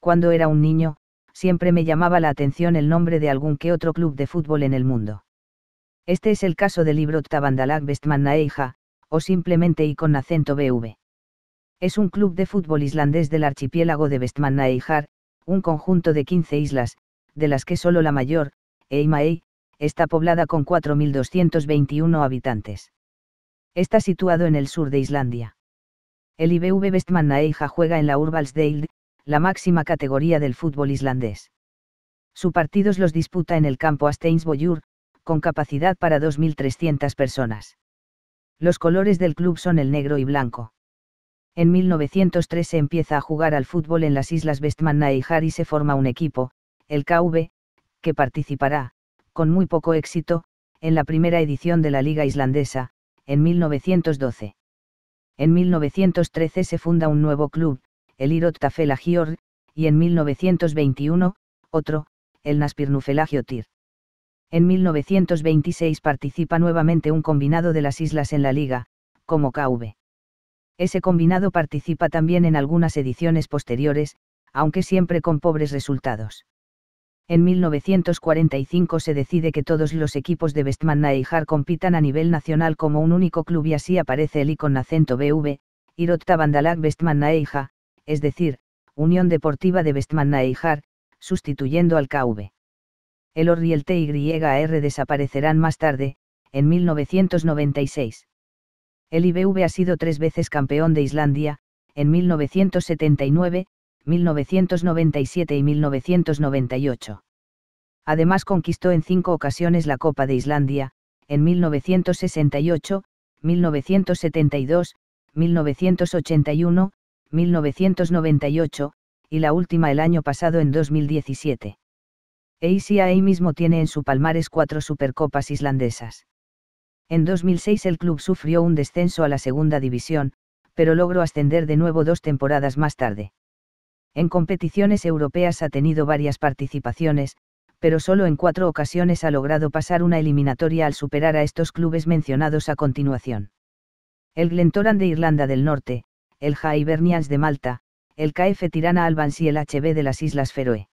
Cuando era un niño, siempre me llamaba la atención el nombre de algún que otro club de fútbol en el mundo. Este es el caso del libro bestman Naeja, o simplemente y con acento BV. Es un club de fútbol islandés del archipiélago de Vestmannaeyjar, un conjunto de 15 islas, de las que solo la mayor, Eimae, está poblada con 4.221 habitantes. Está situado en el sur de Islandia. El IBV Vestmannaeyja juega en la Urvalsdeild, la máxima categoría del fútbol islandés. Su partidos los disputa en el campo Boyur, con capacidad para 2.300 personas. Los colores del club son el negro y blanco. En 1903 se empieza a jugar al fútbol en las islas Westman Naihar y se forma un equipo, el KV, que participará, con muy poco éxito, en la primera edición de la Liga Islandesa, en 1912. En 1913 se funda un nuevo club, el Irot Tafelagior, y en 1921, otro, el Naspirnufelagiotir. En 1926 participa nuevamente un combinado de las islas en la liga, como KV. Ese combinado participa también en algunas ediciones posteriores, aunque siempre con pobres resultados. En 1945 se decide que todos los equipos de Bestman Ijar compitan a nivel nacional como un único club y así aparece el icon acento BV, Irotta Bandalak Bestman Ijar, es decir, Unión Deportiva de Bestman Ijar, sustituyendo al KV. El OR y el desaparecerán más tarde, en 1996. El IBV ha sido tres veces campeón de Islandia, en 1979, 1997 y 1998. Además conquistó en cinco ocasiones la Copa de Islandia, en 1968, 1972, 1981, 1998, y la última el año pasado en 2017. ahí mismo tiene en su palmares cuatro supercopas islandesas. En 2006 el club sufrió un descenso a la segunda división, pero logró ascender de nuevo dos temporadas más tarde. En competiciones europeas ha tenido varias participaciones, pero solo en cuatro ocasiones ha logrado pasar una eliminatoria al superar a estos clubes mencionados a continuación. El Glentoran de Irlanda del Norte, el Hibernians de Malta, el KF Tirana Albans y el HB de las Islas Feroe.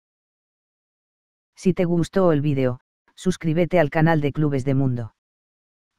Si te gustó el vídeo, suscríbete al canal de Clubes de Mundo